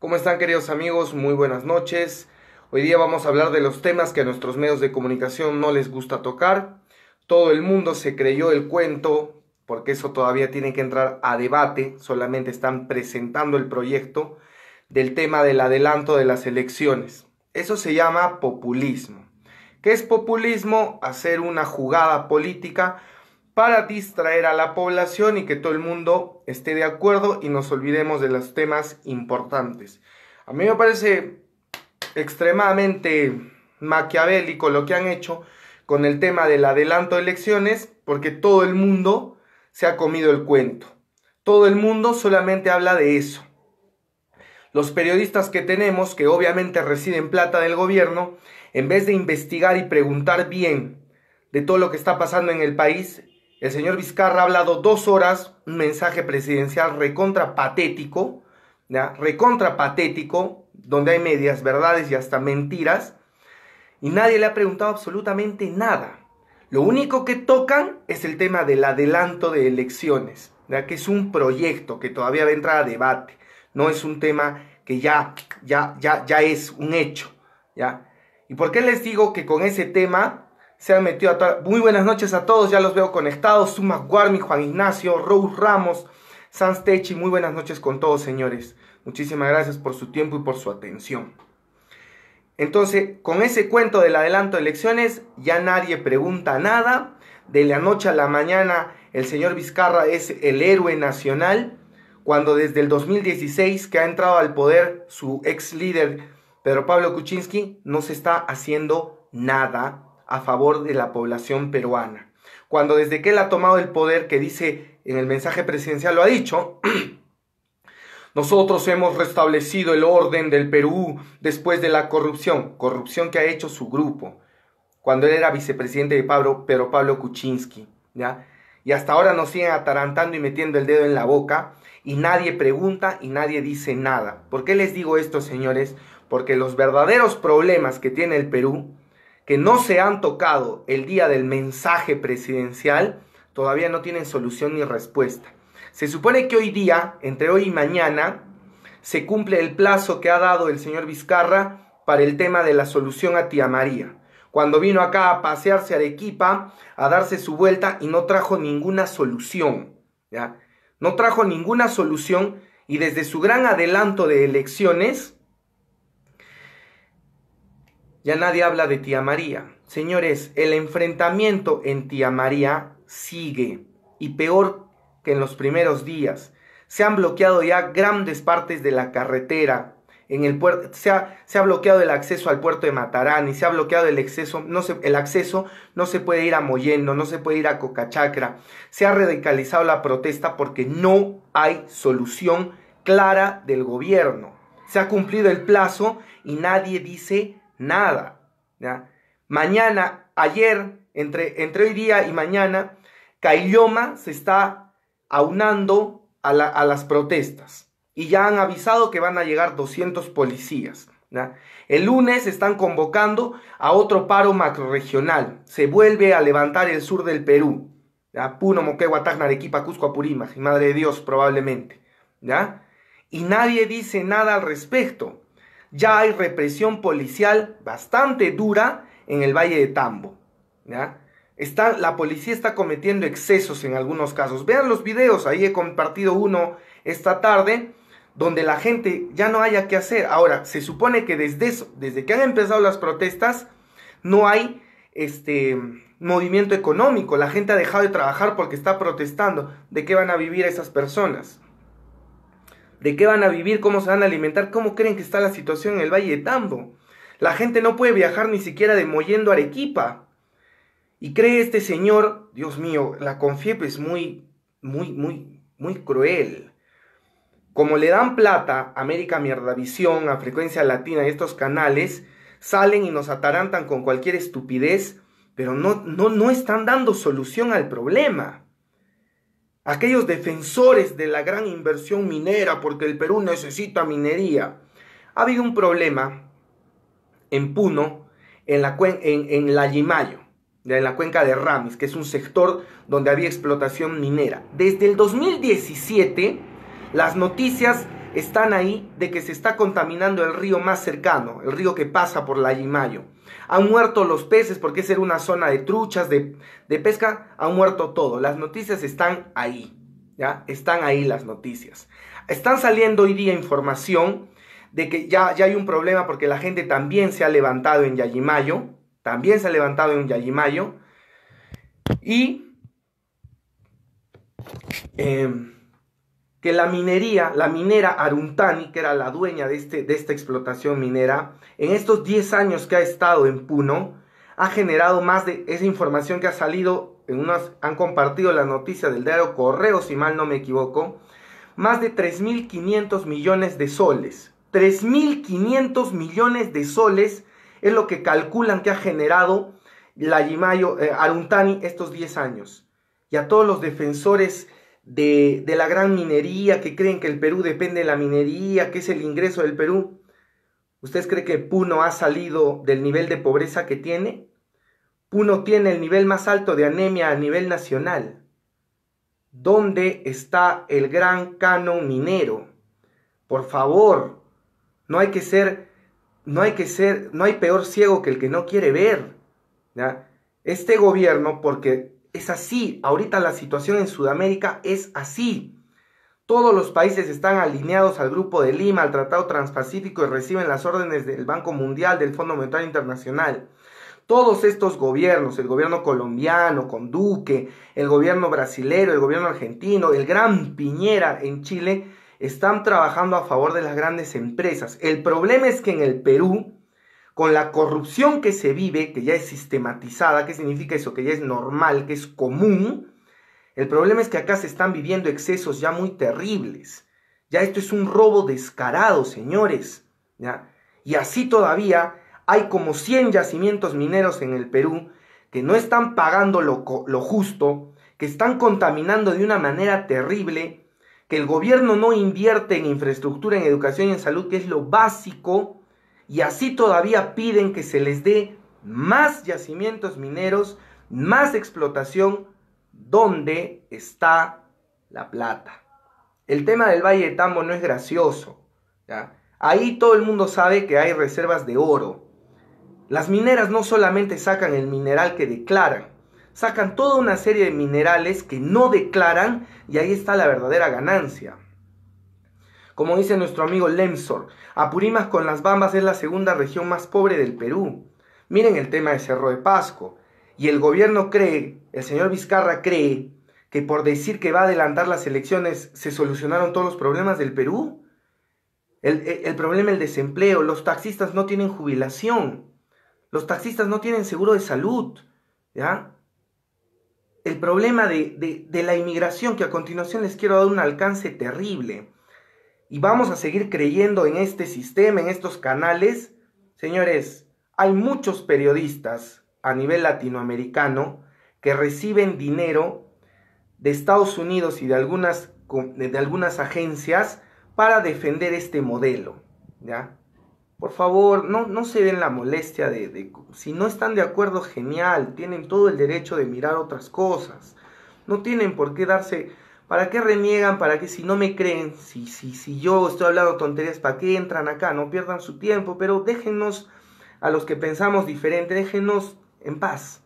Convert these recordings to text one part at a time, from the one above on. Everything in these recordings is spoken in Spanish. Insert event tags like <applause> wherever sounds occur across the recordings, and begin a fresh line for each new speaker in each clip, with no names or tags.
¿Cómo están queridos amigos? Muy buenas noches. Hoy día vamos a hablar de los temas que a nuestros medios de comunicación no les gusta tocar. Todo el mundo se creyó el cuento, porque eso todavía tiene que entrar a debate, solamente están presentando el proyecto del tema del adelanto de las elecciones. Eso se llama populismo. ¿Qué es populismo? Hacer una jugada política para distraer a la población y que todo el mundo esté de acuerdo y nos olvidemos de los temas importantes. A mí me parece extremadamente maquiavélico lo que han hecho con el tema del adelanto de elecciones porque todo el mundo se ha comido el cuento. Todo el mundo solamente habla de eso. Los periodistas que tenemos, que obviamente reciben plata del gobierno, en vez de investigar y preguntar bien de todo lo que está pasando en el país, el señor Vizcarra ha hablado dos horas, un mensaje presidencial recontra patético, ¿ya? recontra patético, donde hay medias verdades y hasta mentiras, y nadie le ha preguntado absolutamente nada. Lo único que tocan es el tema del adelanto de elecciones, ¿ya? que es un proyecto que todavía va a entrar a debate, no es un tema que ya, ya, ya, ya es un hecho. ¿ya? ¿Y por qué les digo que con ese tema se han metido a Muy buenas noches a todos, ya los veo conectados. Suma Guarmi, Juan Ignacio, Rose Ramos, san Techi. Muy buenas noches con todos, señores. Muchísimas gracias por su tiempo y por su atención. Entonces, con ese cuento del adelanto de elecciones, ya nadie pregunta nada. De la noche a la mañana, el señor Vizcarra es el héroe nacional, cuando desde el 2016 que ha entrado al poder su ex líder Pedro Pablo Kuczynski, no se está haciendo nada a favor de la población peruana. Cuando desde que él ha tomado el poder, que dice en el mensaje presidencial, lo ha dicho, <clears throat> nosotros hemos restablecido el orden del Perú después de la corrupción, corrupción que ha hecho su grupo, cuando él era vicepresidente de Pablo, pero Pablo Kuczynski, ¿ya? Y hasta ahora nos siguen atarantando y metiendo el dedo en la boca y nadie pregunta y nadie dice nada. ¿Por qué les digo esto, señores? Porque los verdaderos problemas que tiene el Perú que no se han tocado el día del mensaje presidencial todavía no tienen solución ni respuesta. Se supone que hoy día, entre hoy y mañana, se cumple el plazo que ha dado el señor Vizcarra para el tema de la solución a tía María. Cuando vino acá a pasearse a Arequipa, a darse su vuelta y no trajo ninguna solución. ¿ya? No trajo ninguna solución y desde su gran adelanto de elecciones, ya nadie habla de tía María. Señores, el enfrentamiento en tía María sigue y peor que en los primeros días. Se han bloqueado ya grandes partes de la carretera. En el puerto, se, ha, bloqueado el acceso al puerto de Y se ha bloqueado el acceso, no se, el acceso no se puede ir a Moyendo, no se puede ir a Cocachacra. Se ha radicalizado la protesta porque no hay solución clara del gobierno. Se ha cumplido el plazo y nadie dice nada. Mañana, ayer, entre, entre hoy día y mañana, Cailloma se está aunando a, las protestas y ya han avisado que van a llegar 200 policías. El lunes están convocando a otro paro macroregional. Se vuelve a levantar el sur del Perú. Puno, Moquegua, Tacna, Arequipa, Cusco, Apurímac, y madre de Dios probablemente. Y nadie dice nada al respecto ya hay represión policial bastante dura en el Valle de Tambo. la policía está cometiendo excesos en algunos casos. Vean los videos, ahí he compartido uno esta tarde, donde la gente ya no haya qué hacer. Ahora, se supone que desde, eso, desde que han empezado las protestas, no hay este movimiento económico. La gente ha dejado de trabajar porque está protestando. ¿De qué van a vivir esas personas? de qué van a vivir, cómo se van a alimentar, cómo creen que está la situación en el Valle de Tambo. La gente no puede viajar ni siquiera de Moyendo a Arequipa. Y cree este señor, Dios mío, la confiep es muy, muy, muy, muy cruel. Como le dan plata a América Mierda Visión, a Frecuencia Latina y estos canales, salen y nos atarantan con cualquier estupidez, pero no, no, no están dando solución al problema aquellos defensores de la gran inversión minera, porque el Perú necesita minería. Ha habido un problema en Puno, en la, en, la la cuenca de Ramis, que es un sector donde había explotación minera. Desde el 2017, las noticias están ahí de que se está contaminando el río más cercano, el río que pasa por la Yimayo. Han muerto los peces porque es una zona de truchas, de, pesca. Han muerto todo. Las noticias están ahí. ¿ya? Están ahí las noticias. Están saliendo hoy día información de que ya, ya hay un problema porque la gente también se ha levantado en Yayimayo. También se ha levantado en Yayimayo. Y... Em, que la minería, la minera Aruntani, que era la dueña de, este, de esta explotación minera, en estos 10 años que ha estado en Puno, ha generado más de esa información que ha salido, en unas, han compartido la noticia del diario Correo, si mal no me equivoco, más de 3.500 millones de soles. 3.500 millones de soles es lo que calculan que ha generado la Yimayo, eh, Aruntani estos 10 años. Y a todos los defensores de, la gran minería, que creen que el Perú depende de la minería, que es el ingreso del Perú. ¿Ustedes creen que Puno ha salido del nivel de pobreza que tiene? Puno tiene el nivel más alto de anemia a nivel nacional. ¿Dónde está el gran canon minero? Por favor, no hay que ser, no hay que ser, no hay peor ciego que el que no quiere ver. Este gobierno, porque es así. Ahorita la situación en Sudamérica es así. Todos los países están alineados al Grupo de Lima, al Tratado Transpacífico y reciben las órdenes del Banco Mundial, del Fondo Monetario Internacional. Todos estos gobiernos, el gobierno colombiano con Duque, el gobierno brasilero, el gobierno argentino, el gran Piñera en Chile, están trabajando a favor de las grandes empresas. El problema es que en el Perú, con la corrupción que se vive, que ya es sistematizada, ¿qué significa eso? Que ya es normal, que es común. El problema es que acá se están viviendo excesos ya muy terribles. Ya esto es un robo descarado, señores. ¿Ya? Y así todavía hay como 100 yacimientos mineros en el Perú que no están pagando lo, lo justo, que están contaminando de una manera terrible, que el gobierno no invierte en infraestructura, en educación y en salud, que es lo básico y así todavía piden que se les dé más yacimientos mineros, más explotación, donde está la plata? El tema del Valle de Tambo no es gracioso. Ahí todo el mundo sabe que hay reservas de oro. Las mineras no solamente sacan el mineral que declaran, sacan toda una serie de minerales que no declaran y ahí está la verdadera ganancia. Como dice nuestro amigo Lemsor, Apurimas con las Bambas es la segunda región más pobre del Perú. Miren el tema de Cerro de Pasco. Y el gobierno cree, el señor Vizcarra cree, que por decir que va a adelantar las elecciones se solucionaron todos los problemas del Perú. El, problema del desempleo, los taxistas no tienen jubilación, los taxistas no tienen seguro de salud, ¿ya? El problema de la inmigración, que a continuación les quiero dar un alcance terrible y vamos a seguir creyendo en este sistema, en estos canales, señores, hay muchos periodistas a nivel latinoamericano que reciben dinero de Estados Unidos y de algunas, de algunas agencias para defender este modelo, ¿ya? Por favor, no, no se den la molestia de... Si no están de acuerdo, genial, tienen todo el derecho de mirar otras cosas. No tienen por qué darse ¿Para qué reniegan? ¿Para qué si no me creen? Si, si, si yo estoy hablando tonterías, ¿para qué entran acá? No pierdan su tiempo, pero déjenos a los que pensamos diferente, déjenos en paz.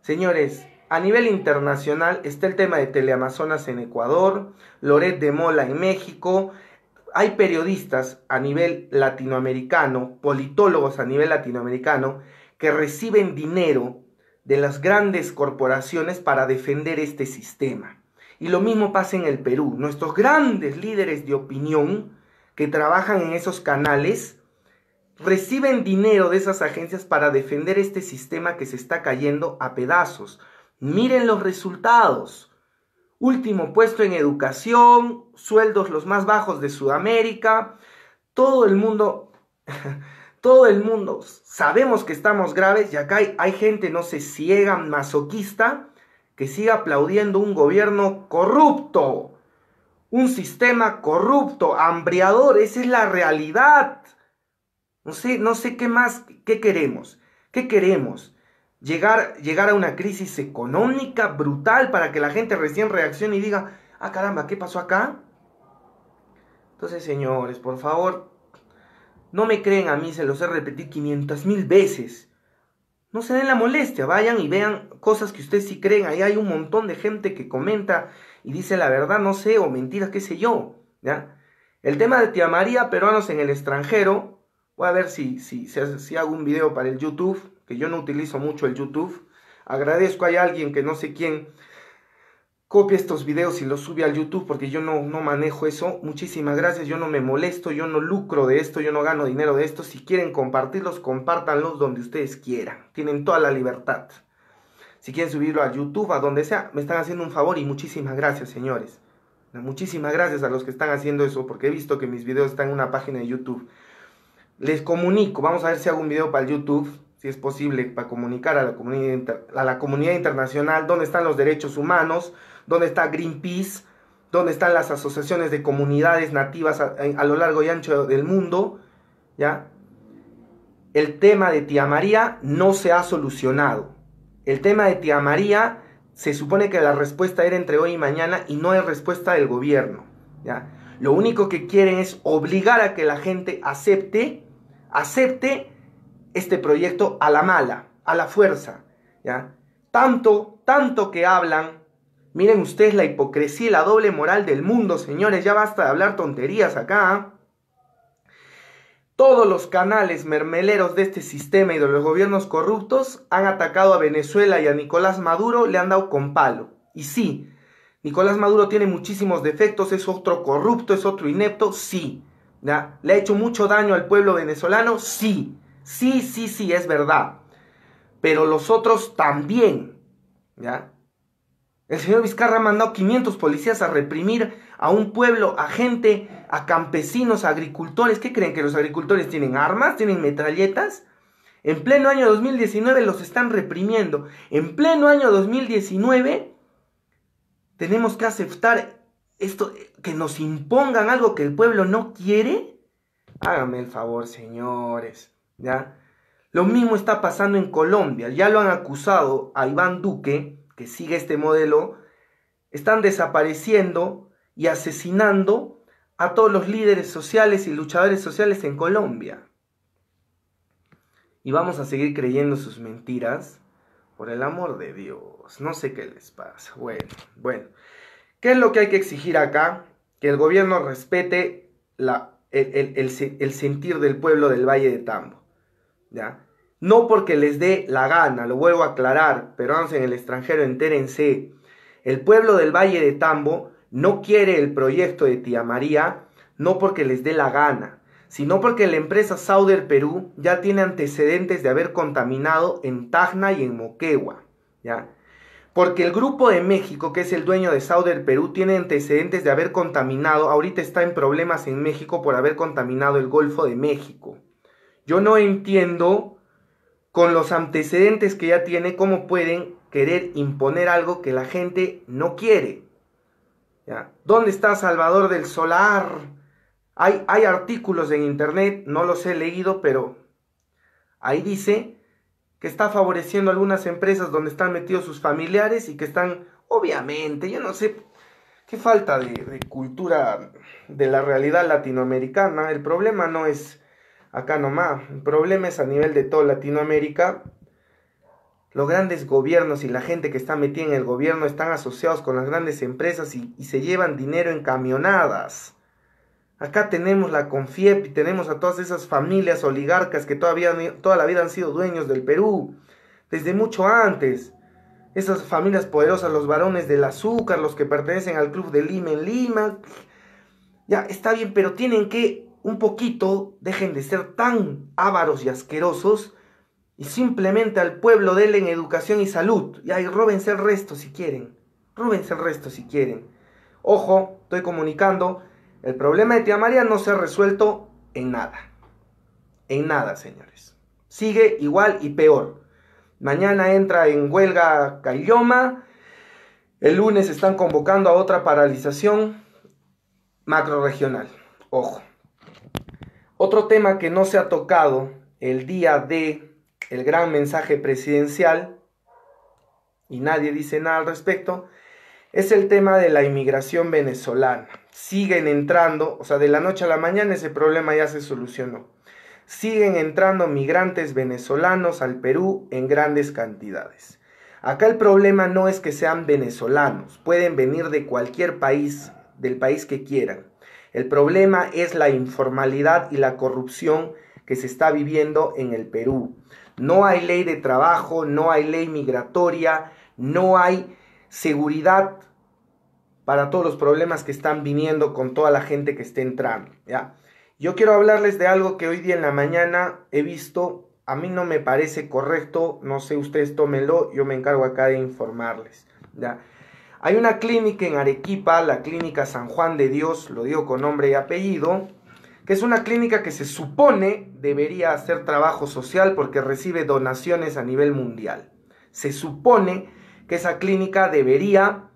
Señores, a nivel internacional está el tema de Teleamazonas en Ecuador, Loret de Mola en México. Hay periodistas a nivel latinoamericano, politólogos a nivel latinoamericano, que reciben dinero de las grandes corporaciones para defender este sistema. Y lo mismo pasa en el Perú. Nuestros grandes líderes de opinión que trabajan en esos canales reciben dinero de esas agencias para defender este sistema que se está cayendo a pedazos. Miren los resultados. Último puesto en educación, sueldos los más bajos de Sudamérica. Todo el mundo, <laughs> todo el mundo, sabemos que estamos graves y acá hay, gente, no se ciega, masoquista, que siga aplaudiendo un gobierno corrupto, un sistema corrupto, hambriador, esa es la realidad. No sé, no sé qué más, qué queremos, qué queremos. Llegar, llegar a una crisis económica brutal para que la gente recién reaccione y diga, ah caramba, ¿qué pasó acá? Entonces, señores, por favor, no me creen a mí, se los he repetido 500 mil veces. No se den la molestia, vayan y vean cosas que ustedes sí creen. Ahí hay un montón de gente que comenta y dice la verdad, no sé, o mentiras, qué sé yo. ¿ya? El tema de Tía María, peruanos en el extranjero. Voy a ver si, si, si, hago un video para el YouTube, que yo no utilizo mucho el YouTube. Agradezco a alguien que no sé quién copia estos videos y los sube al YouTube porque yo no, manejo eso. Muchísimas gracias, yo no me molesto, yo no lucro de esto, yo no gano dinero de esto. Si quieren compartirlos, compártanlos donde ustedes quieran. Tienen toda la libertad. Si quieren subirlo a YouTube, a donde sea, me están haciendo un favor y muchísimas gracias, señores. Muchísimas gracias a los que están haciendo eso porque he visto que mis videos están en una página de YouTube. Les comunico, vamos a ver si hago un video para el YouTube si es posible, para comunicar a la comunidad, a la comunidad internacional dónde están los derechos humanos, dónde está Greenpeace, dónde están las asociaciones de comunidades nativas a, lo largo y ancho del mundo, ¿ya? El tema de Tía María no se ha solucionado. El tema de Tía María se supone que la respuesta era entre hoy y mañana y no es respuesta del gobierno, ¿ya? Lo único que quieren es obligar a que la gente acepte, acepte este proyecto a la mala, a la fuerza, ¿ya? Tanto, tanto que hablan Miren ustedes la hipocresía y la doble moral del mundo, señores. Ya basta de hablar tonterías acá. ¿ah? Todos los canales mermeleros de este sistema y de los gobiernos corruptos han atacado a Venezuela y a Nicolás Maduro, le han dado con palo. Y sí, Nicolás Maduro tiene muchísimos defectos, es otro corrupto, es otro inepto, sí. ¿Ya? ¿Le ha hecho mucho daño al pueblo venezolano? Sí, sí, sí, sí, es verdad. Pero los otros también. ¿Ya? El señor Vizcarra ha mandado 500 policías a reprimir a un pueblo, a gente, a campesinos, a agricultores. ¿Qué creen que los agricultores tienen armas? ¿Tienen metralletas? En pleno año 2019 los están reprimiendo. En pleno año 2019 tenemos que aceptar esto, que nos impongan algo que el pueblo no quiere. Hágame el favor, señores. ¿Ya? Lo mismo está pasando en Colombia. Ya lo han acusado a Iván Duque que sigue este modelo están desapareciendo y asesinando a todos los líderes sociales y luchadores sociales en Colombia. Y vamos a seguir creyendo sus mentiras. Por el amor de Dios, no sé qué les pasa. Bueno, bueno. ¿Qué es lo que hay que exigir acá? Que el gobierno respete la, el, el sentir del pueblo del Valle de Tambo. ¿Ya? No porque les dé la gana, lo vuelvo a aclarar, vamos en el extranjero, entérense. El pueblo del Valle de Tambo no quiere el proyecto de Tía María, no porque les dé la gana, sino porque la empresa Sauder Perú ya tiene antecedentes de haber contaminado en Tacna y en Moquegua. ¿ya? Porque el Grupo de México, que es el dueño de Sauder Perú, tiene antecedentes de haber contaminado, ahorita está en problemas en México por haber contaminado el Golfo de México. Yo no entiendo con los antecedentes que ya tiene, cómo pueden querer imponer algo que la gente no quiere. ¿Dónde está Salvador del Solar? Hay, hay artículos en internet, no los he leído, pero ahí dice que está favoreciendo algunas empresas donde están metidos sus familiares y que están, obviamente, yo no sé qué falta de cultura de la realidad latinoamericana. El problema no es acá nomás, el problema es a nivel de toda Latinoamérica. Los grandes gobiernos y la gente que está metida en el gobierno están asociados con las grandes empresas y, y se llevan dinero en camionadas. Acá tenemos la Confiep y tenemos a todas esas familias oligarcas que todavía, toda la vida han sido dueños del Perú, desde mucho antes. Esas familias poderosas, los varones del azúcar, los que pertenecen al Club de Lima en Lima. Ya, está bien, pero tienen que un poquito, dejen de ser tan ávaros y asquerosos y simplemente al pueblo denle educación y salud. y ahí róbense el resto si quieren. Róbense el resto si quieren. Ojo, estoy comunicando, el problema de tía María no se ha resuelto en nada. En nada, señores. Sigue igual y peor. Mañana entra en huelga Cayoma. El lunes están convocando a otra paralización macroregional. Ojo. Otro tema que no se ha tocado el día de el gran mensaje presidencial y nadie dice nada al respecto es el tema de la inmigración venezolana. Siguen entrando, o sea, de la noche a la mañana ese problema ya se solucionó. Siguen entrando migrantes venezolanos al Perú en grandes cantidades. Acá el problema no es que sean venezolanos, pueden venir de cualquier país, del país que quieran. El problema es la informalidad y la corrupción que se está viviendo en el Perú. No hay ley de trabajo, no hay ley migratoria, no hay seguridad para todos los problemas que están viniendo con toda la gente que está entrando. ¿ya? Yo quiero hablarles de algo que hoy día en la mañana he visto, a mí no me parece correcto, no sé ustedes tómenlo, yo me encargo acá de informarles. ¿ya? Hay una clínica en Arequipa, la clínica San Juan de Dios, lo digo con nombre y apellido, que es una clínica que se supone debería hacer trabajo social porque recibe donaciones a nivel mundial. Se supone que esa clínica debería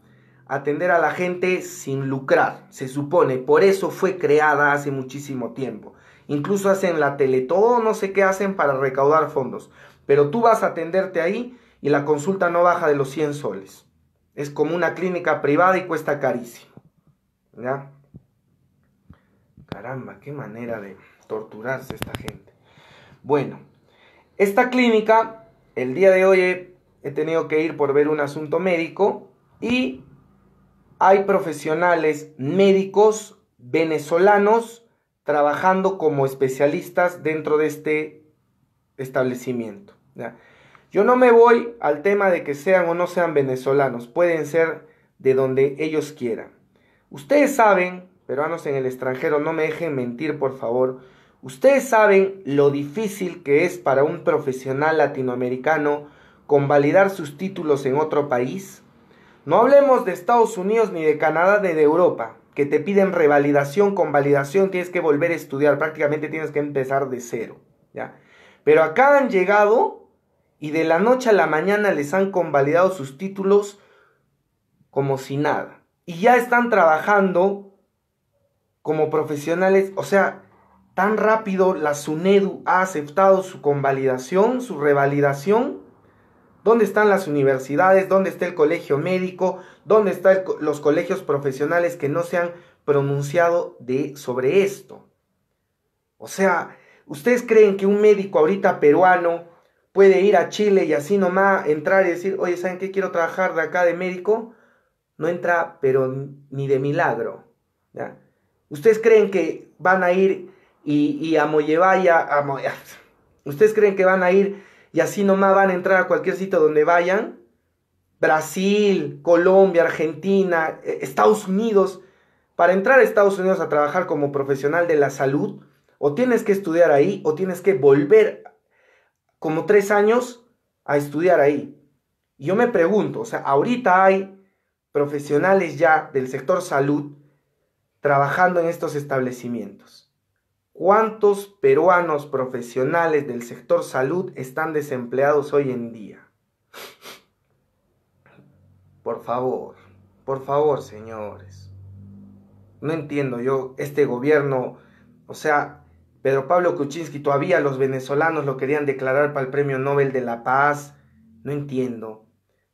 atender a la gente sin lucrar, se supone, por eso fue creada hace muchísimo tiempo. Incluso hacen la todo no sé qué hacen para recaudar fondos, pero tú vas a atenderte ahí y la consulta no baja de los 100 soles es como una clínica privada y cuesta carísimo. ¿Ya? Caramba, qué manera de torturarse esta gente. Bueno, esta clínica, el día de hoy he, tenido que ir por ver un asunto médico y hay profesionales médicos venezolanos trabajando como especialistas dentro de este establecimiento. ¿ya? Yo no me voy al tema de que sean o no sean venezolanos, pueden ser de donde ellos quieran. Ustedes saben, peruanos en el extranjero, no me dejen mentir por favor, ustedes saben lo difícil que es para un profesional latinoamericano convalidar sus títulos en otro país. No hablemos de Estados Unidos ni de Canadá, ni de Europa, que te piden revalidación, convalidación, tienes que volver a estudiar, prácticamente tienes que empezar de cero, ¿ya? Pero acá han llegado y de la noche a la mañana les han convalidado sus títulos como si nada. Y ya están trabajando como profesionales, o sea, tan rápido la SUNEDU ha aceptado su convalidación, su revalidación. ¿Dónde están las universidades? ¿Dónde está el colegio médico? ¿Dónde están los colegios profesionales que no se han pronunciado de, sobre esto? O sea, ¿ustedes creen que un médico ahorita peruano puede ir a Chile y así nomás entrar y decir, oye, ¿saben qué? Quiero trabajar de acá de médico. No entra, pero ni de milagro. ¿Ustedes creen que van a ir y, a Mollevaya, a ¿Ustedes creen que van a ir y así nomás van a entrar a cualquier sitio donde vayan? Brasil, Colombia, Argentina, eh, Estados Unidos. Para entrar a Estados Unidos a trabajar como profesional de la salud, o tienes que estudiar ahí o tienes que volver como tres años a estudiar ahí. Y yo me pregunto, o sea, ahorita hay profesionales ya del sector salud trabajando en estos establecimientos. ¿Cuántos peruanos profesionales del sector salud están desempleados hoy en día? Por favor, por favor, señores. No entiendo yo, este gobierno, o sea, Pedro Pablo Kuczynski, todavía los venezolanos lo querían declarar para el Premio Nobel de la Paz. No entiendo.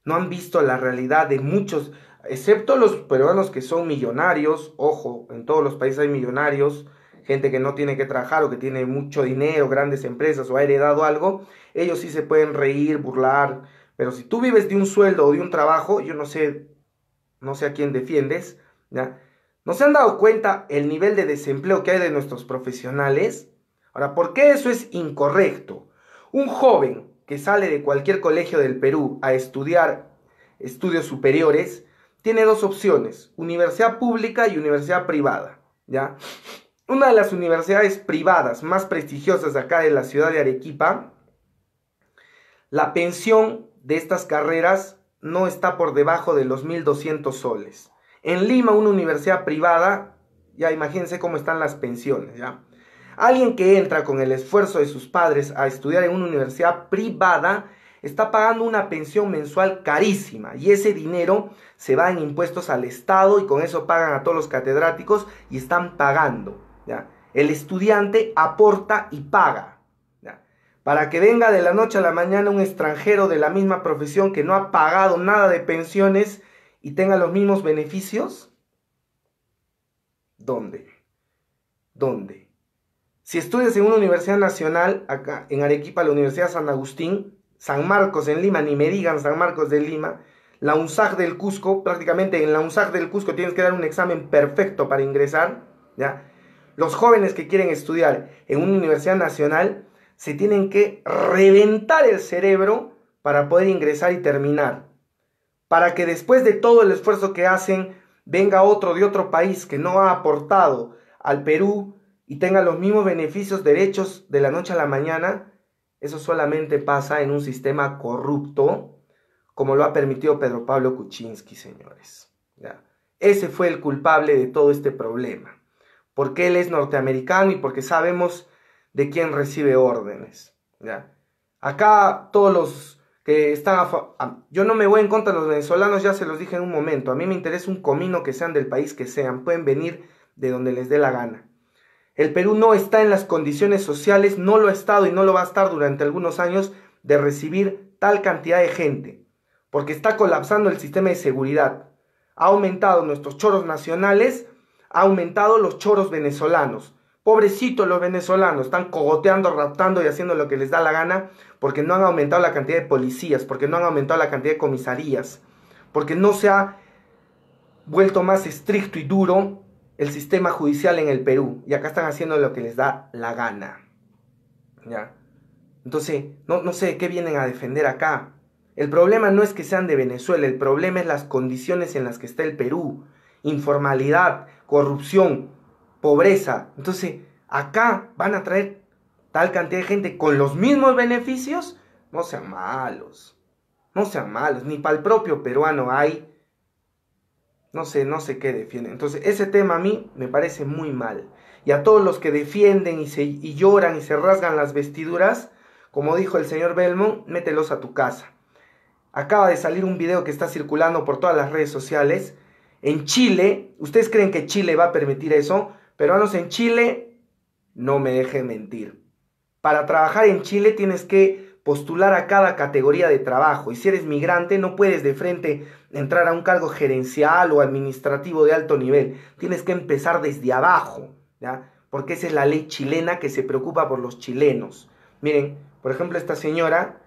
No han visto la realidad de muchos, excepto los peruanos que son millonarios. Ojo, en todos los países hay millonarios, gente que no tiene que trabajar o que tiene mucho dinero, grandes empresas o ha heredado algo. Ellos sí se pueden reír, burlar. Pero si tú vives de un sueldo o de un trabajo, yo no sé, no sé a quién defiendes. ¿ya? ¿No se han dado cuenta el nivel de desempleo que hay de nuestros profesionales? Ahora, ¿por qué eso es incorrecto? Un joven que sale de cualquier colegio del Perú a estudiar estudios superiores tiene dos opciones, universidad pública y universidad privada, ¿ya? Una de las universidades privadas más prestigiosas de acá de la ciudad de Arequipa, la pensión de estas carreras no está por debajo de los 1.200 soles. En Lima, una universidad privada, ya imagínense cómo están las pensiones, ¿ya? Alguien que entra con el esfuerzo de sus padres a estudiar en una universidad privada está pagando una pensión mensual carísima y ese dinero se va en impuestos al Estado y con eso pagan a todos los catedráticos y están pagando. ¿ya? El estudiante aporta y paga. ¿ya? Para que venga de la noche a la mañana un extranjero de la misma profesión que no ha pagado nada de pensiones y tenga los mismos beneficios? ¿Dónde? ¿Dónde? Si estudias en una universidad nacional, acá en Arequipa, la Universidad San Agustín, San Marcos en Lima, ni me digan San Marcos de Lima, la UNSAG del Cusco, prácticamente en la UNSAG del Cusco tienes que dar un examen perfecto para ingresar, ¿ya? Los jóvenes que quieren estudiar en una universidad nacional se tienen que reventar el cerebro para poder ingresar y terminar para que después de todo el esfuerzo que hacen, venga otro de otro país que no ha aportado al Perú y tenga los mismos beneficios, derechos de la noche a la mañana, eso solamente pasa en un sistema corrupto, como lo ha permitido Pedro Pablo Kuczynski, señores. Ese fue el culpable de todo este problema, porque él es norteamericano y porque sabemos de quién recibe órdenes. ¿Ya? Acá todos los que yo no me voy en contra de los venezolanos, ya se los dije en un momento, a mí me interesa un comino que sean del país que sean, pueden venir de donde les dé la gana. El Perú no está en las condiciones sociales, no lo ha estado y no lo va a estar durante algunos años de recibir tal cantidad de gente, porque está colapsando el sistema de seguridad. Ha aumentado nuestros choros nacionales, ha aumentado los choros venezolanos. Pobrecitos los venezolanos, están cogoteando, raptando y haciendo lo que les da la gana porque no han aumentado la cantidad de policías, porque no han aumentado la cantidad de comisarías, porque no se ha vuelto más estricto y duro el sistema judicial en el Perú. Y acá están haciendo lo que les da la gana. ¿Ya? Entonces, no, no sé qué vienen a defender acá. El problema no es que sean de Venezuela, el problema es las condiciones en las que está el Perú. Informalidad, corrupción, pobreza. Entonces, acá van a traer tal cantidad de gente con los mismos beneficios. No sean malos. No sean malos. Ni para el propio peruano hay. No sé, no sé qué defienden. Entonces, ese tema a mí me parece muy mal. Y a todos los que defienden y, se, y lloran y se rasgan las vestiduras, como dijo el señor Belmont, mételos a tu casa. Acaba de salir un video que está circulando por todas las redes sociales. En Chile, ¿ustedes creen que Chile va a permitir eso? Peruanos en Chile, no me dejen mentir. Para trabajar en Chile tienes que postular a cada categoría de trabajo y si eres migrante no puedes de frente entrar a un cargo gerencial o administrativo de alto nivel. Tienes que empezar desde abajo, ¿ya? Porque esa es la ley chilena que se preocupa por los chilenos. Miren, por ejemplo, esta señora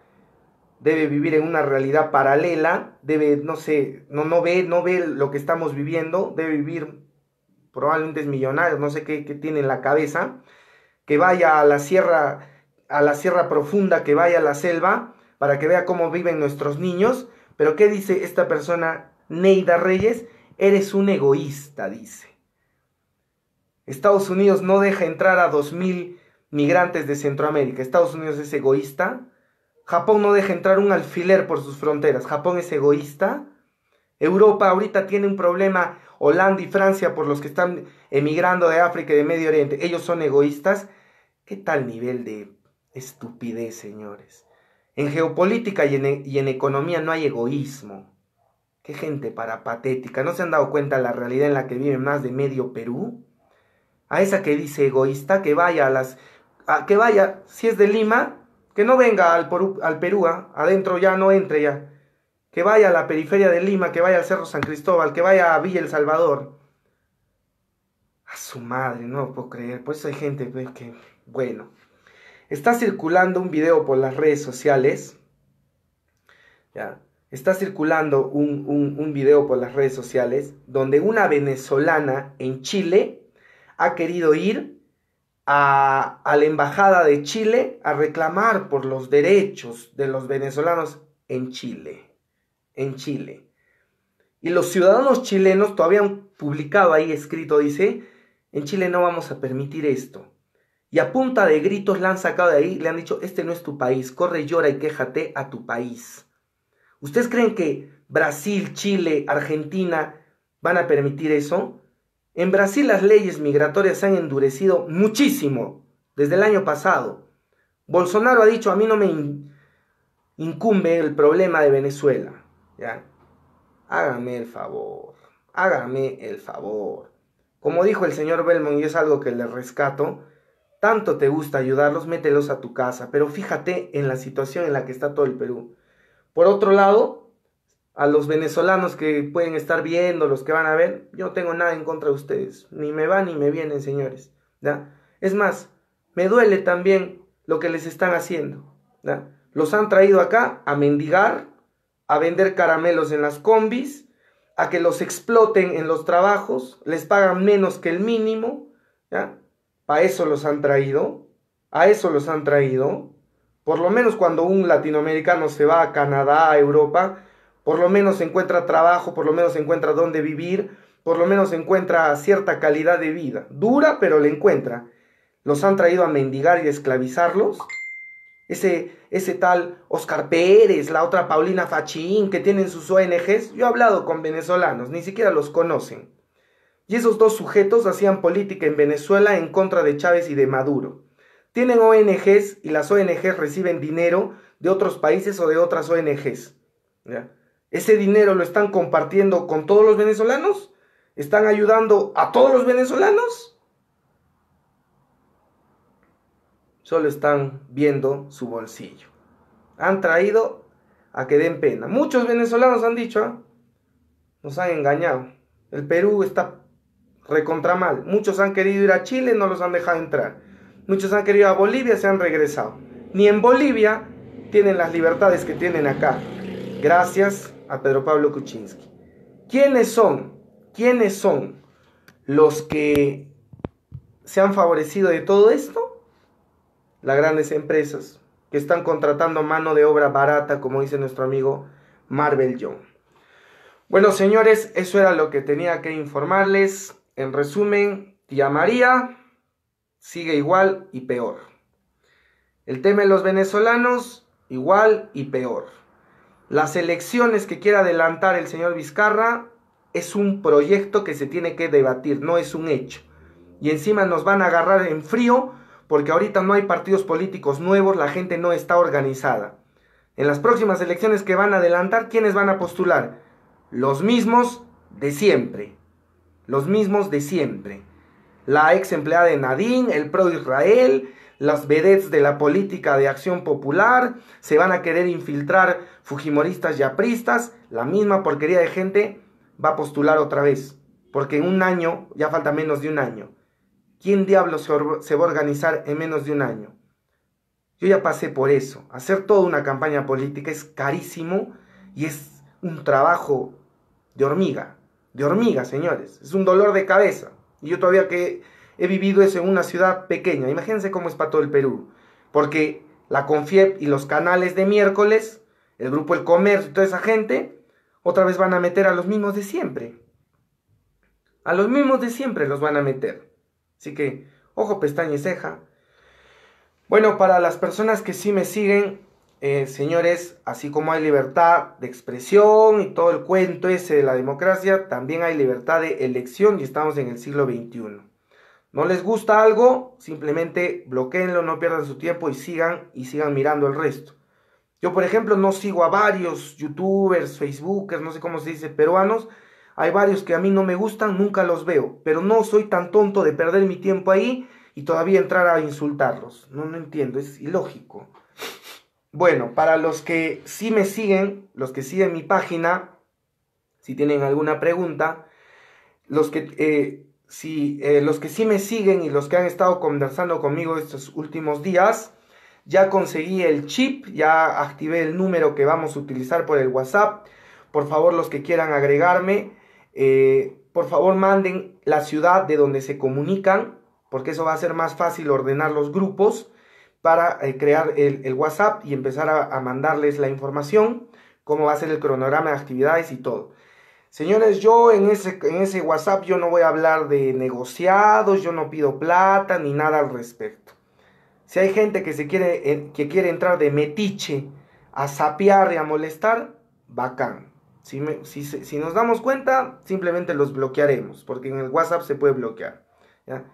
debe vivir en una realidad paralela, debe, no sé, no, no, ve, no ve lo que estamos viviendo, debe vivir probablemente es millonario, no sé qué, tiene en la cabeza, que vaya a la sierra, a la sierra profunda, que vaya a la selva, para que vea cómo viven nuestros niños. Pero ¿qué dice esta persona, Neida Reyes? Eres un egoísta, dice. Estados Unidos no deja entrar a 2.000 migrantes de Centroamérica. Estados Unidos es egoísta. Japón no deja entrar un alfiler por sus fronteras. Japón es egoísta. Europa ahorita tiene un problema Holanda y Francia por los que están emigrando de África y de Medio Oriente, ellos son egoístas. ¿Qué tal nivel de estupidez, señores? En geopolítica y en, e-, economía no hay egoísmo. Qué gente para patética. ¿No se han dado cuenta de la realidad en la que vive más de medio Perú? A esa que dice egoísta, que vaya a las... A, que vaya, si es de Lima, que no venga al, Perú, al Perú ¿ah? adentro ya no entre ya que vaya a la periferia de Lima, que vaya al Cerro San Cristóbal, que vaya a Villa El Salvador. A su madre, no lo puedo creer. Por eso hay gente que, bueno, está circulando un video por las redes sociales. Ya, está circulando un, video por las redes sociales donde una venezolana en Chile ha querido ir a, la Embajada de Chile a reclamar por los derechos de los venezolanos en Chile en Chile. Y los ciudadanos chilenos todavía han publicado ahí escrito, dice, en Chile no vamos a permitir esto. Y a punta de gritos la han sacado de ahí, le han dicho, este no es tu país, corre, llora y quéjate a tu país. ¿Ustedes creen que Brasil, Chile, Argentina van a permitir eso? En Brasil las leyes migratorias se han endurecido muchísimo desde el año pasado. Bolsonaro ha dicho, a mí no me incumbe el problema de Venezuela. ¿ya? Hágame el favor, hágame el favor. Como dijo el señor Belmont, y es algo que le rescato, tanto te gusta ayudarlos, mételos a tu casa, pero fíjate en la situación en la que está todo el Perú. Por otro lado, a los venezolanos que pueden estar viendo, los que van a ver, yo no tengo nada en contra de ustedes, ni me van ni me vienen, señores, ¿ya? Es más, me duele también lo que les están haciendo, ¿ya? Los han traído acá a mendigar, a vender caramelos en las combis, a que los exploten en los trabajos, les pagan menos que el mínimo, ¿ya? A eso los han traído, a eso los han traído. Por lo menos cuando un latinoamericano se va a Canadá, a Europa, por lo menos encuentra trabajo, por lo menos encuentra dónde vivir, por lo menos encuentra cierta calidad de vida. Dura, pero le encuentra. Los han traído a mendigar y a esclavizarlos ese, ese tal Oscar Pérez, la otra Paulina Fachín, que tienen sus ONGs. Yo he hablado con venezolanos, ni siquiera los conocen. Y esos dos sujetos hacían política en Venezuela en contra de Chávez y de Maduro. Tienen ONGs y las ONGs reciben dinero de otros países o de otras ONGs. Ese dinero lo están compartiendo con todos los venezolanos. ¿Están ayudando a todos los venezolanos? solo están viendo su bolsillo. Han traído a que den pena. Muchos venezolanos han dicho, nos han engañado. El Perú está recontra mal. Muchos han querido ir a Chile, no los han dejado entrar. Muchos han querido ir a Bolivia, se han regresado. Ni en Bolivia tienen las libertades que tienen acá. Gracias a Pedro Pablo Kuczynski. ¿Quiénes son? ¿Quiénes son los que se han favorecido de todo esto? las grandes empresas que están contratando mano de obra barata, como dice nuestro amigo Marvel Young. Bueno, señores, eso era lo que tenía que informarles. En resumen, tía María sigue igual y peor. El tema de los venezolanos, igual y peor. Las elecciones que quiere adelantar el señor Vizcarra es un proyecto que se tiene que debatir, no es un hecho. Y encima nos van a agarrar en frío porque ahorita no hay partidos políticos nuevos, la gente no está organizada. En las próximas elecciones que van a adelantar, ¿quiénes van a postular? Los mismos de siempre. Los mismos de siempre. La ex empleada de Nadine, el pro Israel, las vedettes de la política de acción popular, se van a querer infiltrar fujimoristas y apristas, la misma porquería de gente va a postular otra vez, porque en un año, ya falta menos de un año, ¿Quién diablo se va a organizar en menos de un año? Yo ya pasé por eso. Hacer toda una campaña política es carísimo y es un trabajo de hormiga. De hormiga, señores. Es un dolor de cabeza. Y yo todavía que he vivido eso en una ciudad pequeña. Imagínense cómo es para todo el Perú. Porque la CONFIEP y los canales de miércoles, el grupo El Comercio y toda esa gente, otra vez van a meter a los mismos de siempre. A los mismos de siempre los van a meter. Así que, ojo, pestaña y ceja. Bueno, para las personas que sí me siguen, eh, señores, así como hay libertad de expresión y todo el cuento ese de la democracia, también hay libertad de elección y estamos en el siglo XXI. No les gusta algo, simplemente bloqueenlo, no pierdan su tiempo y sigan y sigan mirando el resto. Yo, por ejemplo, no sigo a varios youtubers, facebookers, no sé cómo se dice, peruanos, hay varios que a mí no me gustan, nunca los veo, pero no soy tan tonto de perder mi tiempo ahí y todavía entrar a insultarlos. No, lo entiendo, es ilógico. Bueno, para los que sí me siguen, los que siguen mi página, si tienen alguna pregunta, los que, eh, eh, los que sí me siguen y los que han estado conversando conmigo estos últimos días, ya conseguí el chip, ya activé el número que vamos a utilizar por el WhatsApp. Por favor, los que quieran agregarme, eh, por favor, manden la ciudad de donde se comunican, porque eso va a ser más fácil ordenar los grupos para eh, crear el, WhatsApp y empezar a, mandarles la información, cómo va a ser el cronograma de actividades y todo. Señores, yo en ese, WhatsApp yo no voy a hablar de negociados, yo no pido plata ni nada al respecto. Si hay gente que, se quiere, eh, que quiere entrar de metiche a sapear y a molestar, bacán. Si, nos damos cuenta, simplemente los bloquearemos, porque en el WhatsApp se puede bloquear. ¿ya?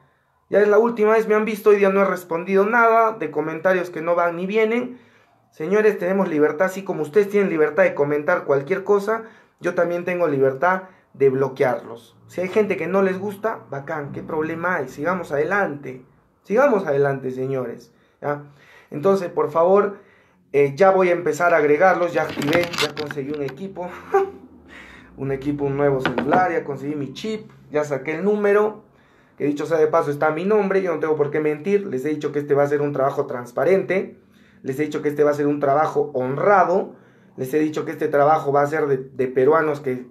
es la última vez, me han visto, hoy día no he respondido nada de comentarios que no van ni vienen. Señores, tenemos libertad, así como ustedes tienen libertad de comentar cualquier cosa, yo también tengo libertad de bloquearlos. Si hay gente que no les gusta, bacán, ¿qué problema hay? Sigamos adelante, sigamos adelante, señores. Entonces, por favor, eh, ya voy a empezar a agregarlos, ya activé, ya conseguí un equipo, <laughs> un equipo, un nuevo celular, ya conseguí mi chip, ya saqué el número, que dicho sea de paso está mi nombre, yo no tengo por qué mentir, les he dicho que este va a ser un trabajo transparente, les he dicho que este va a ser un trabajo honrado, les he dicho que este trabajo va a ser de, de peruanos que,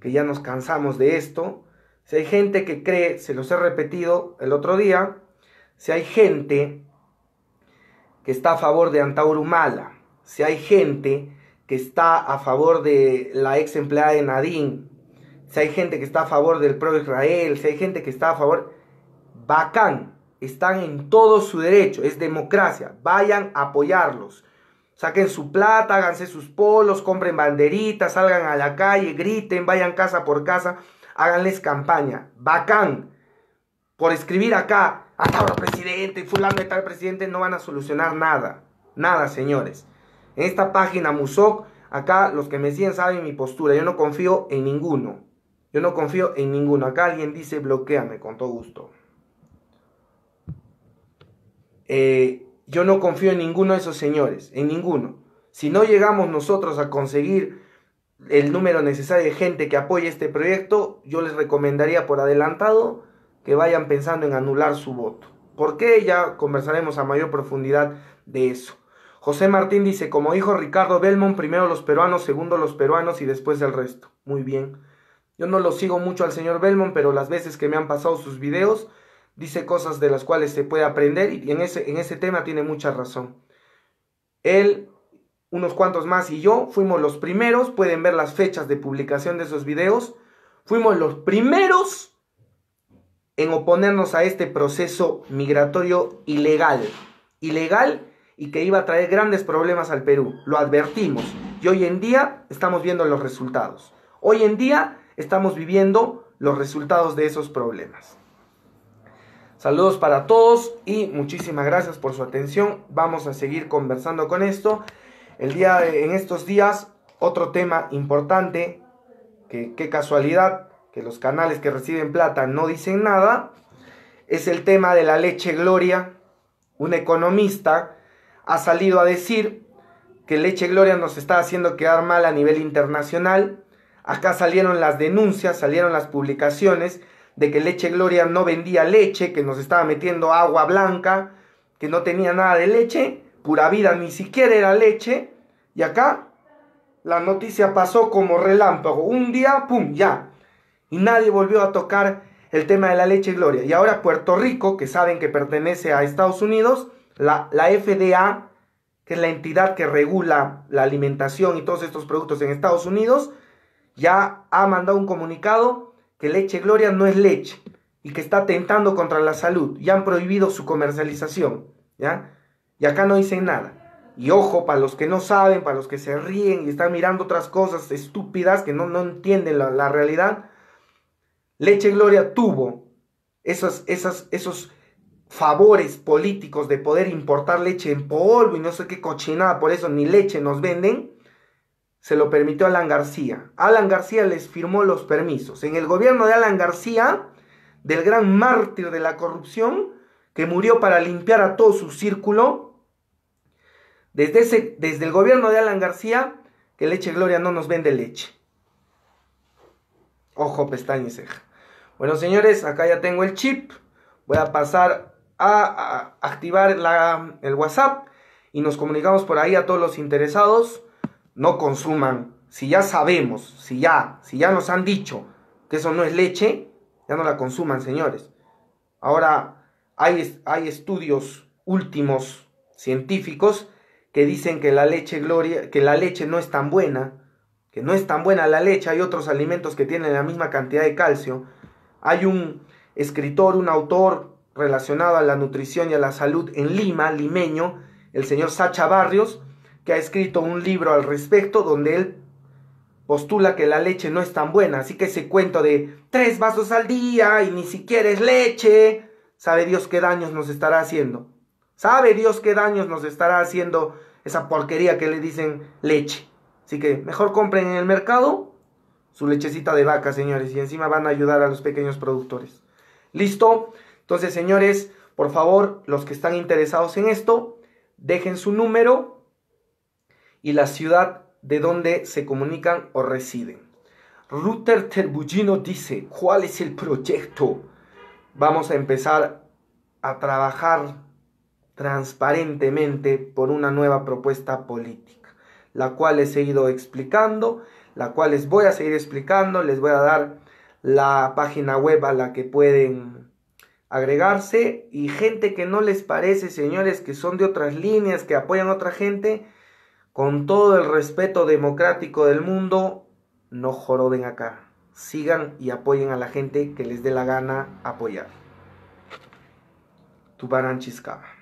que ya nos cansamos de esto, si hay gente que cree, se los he repetido el otro día, si hay gente que está a favor de Antaurumala, si hay gente que está a favor de la ex empleada de Nadine, si hay gente que está a favor del pro Israel, si hay gente que está a favor, bacán, están en todo su derecho, es democracia, vayan a apoyarlos. Saquen su plata, háganse sus polos, compren banderitas, salgan a la calle, griten, vayan casa por casa, háganles campaña. Bacán. Por escribir acá, ahora presidente, fulano de tal presidente, no van a solucionar nada. Nada, señores. En esta página Musoc, acá los que me siguen saben mi postura. Yo no confío en ninguno. Yo no confío en ninguno. Acá alguien dice bloqueame con todo gusto. Eh, yo no confío en ninguno de esos señores, en ninguno. Si no llegamos nosotros a conseguir el número necesario de gente que apoye este proyecto, yo les recomendaría por adelantado que vayan pensando en anular su voto. ¿Por qué? Ya conversaremos a mayor profundidad de eso. José Martín dice, como dijo Ricardo Belmont, primero los peruanos, segundo los peruanos y después el resto. Muy bien. Yo no lo sigo mucho al señor Belmont, pero las veces que me han pasado sus videos, dice cosas de las cuales se puede aprender y en ese, en ese tema tiene mucha razón. Él, unos cuantos más y yo fuimos los primeros, pueden ver las fechas de publicación de esos videos, fuimos los primeros en oponernos a este proceso migratorio ilegal. Ilegal y que iba a traer grandes problemas al Perú. Lo advertimos. Y hoy en día estamos viendo los resultados. Hoy en día estamos viviendo los resultados de esos problemas. Saludos para todos y muchísimas gracias por su atención. Vamos a seguir conversando con esto. El día en estos días, otro tema importante, que qué casualidad, que los canales que reciben plata no dicen nada, es el tema de la leche Gloria. Un economista ha salido a decir que leche Gloria nos está haciendo quedar mal a nivel internacional. Acá salieron las denuncias, salieron las publicaciones de que leche Gloria no vendía leche, que nos estaba metiendo agua blanca, que no tenía nada de leche, pura vida ni siquiera era leche. Y acá la noticia pasó como relámpago. Un día, ¡pum! Ya, y nadie volvió a tocar el tema de la leche gloria. Y ahora Puerto Rico, que saben que pertenece a Estados Unidos, la, FDA, que es la entidad que regula la alimentación y todos estos productos en Estados Unidos, ya ha mandado un comunicado que leche gloria no es leche y que está tentando contra la salud. Ya han prohibido su comercialización, ¿ya? Y acá no dicen nada. Y ojo, para los que no saben, para los que se ríen y están mirando otras cosas estúpidas que no, entienden la, la realidad, Leche Gloria tuvo esos, esos favores políticos de poder importar leche en polvo y no sé qué cochinada, por eso ni leche nos venden, se lo permitió Alan García. Alan García les firmó los permisos. En el gobierno de Alan García, del gran mártir de la corrupción, que murió para limpiar a todo su círculo, desde, ese, desde el gobierno de Alan García, que Leche Gloria no nos vende leche. Ojo, pestaña y ceja. Bueno, señores, acá ya tengo el chip. Voy a pasar a, activar la, el WhatsApp y nos comunicamos por ahí a todos los interesados. No consuman. Si ya sabemos, si ya, si ya nos han dicho que eso no es leche, ya no la consuman, señores. Ahora hay, hay estudios últimos científicos que dicen que la leche gloria, que la leche no es tan buena, que no es tan buena la leche, hay otros alimentos que tienen la misma cantidad de calcio, hay un escritor, un autor relacionado a la nutrición y a la salud en Lima, limeño, el señor Sacha Barrios, que ha escrito un libro al respecto donde él postula que la leche no es tan buena, así que ese cuento de tres vasos al día y ni siquiera es leche, sabe Dios qué daños nos estará haciendo. Sabe Dios qué daños nos estará haciendo esa porquería que le dicen leche. Así que mejor compren en el mercado su lechecita de vaca, señores, y encima van a ayudar a los pequeños productores. ¿Listo? Entonces, señores, por favor, los que están interesados en esto, dejen su número y la ciudad de donde se comunican o residen. Ruter Terbullino dice, ¿cuál es el proyecto? Vamos a empezar a trabajar transparentemente por una nueva propuesta política, la cual les he ido explicando la cual les voy a seguir explicando, les voy a dar la página web a la que pueden agregarse y gente que no les parece, señores, que son de otras líneas, que apoyan a otra gente, con todo el respeto democrático del mundo, no joroden acá. Sigan y apoyen a la gente que les dé la gana apoyar. Chiscaba.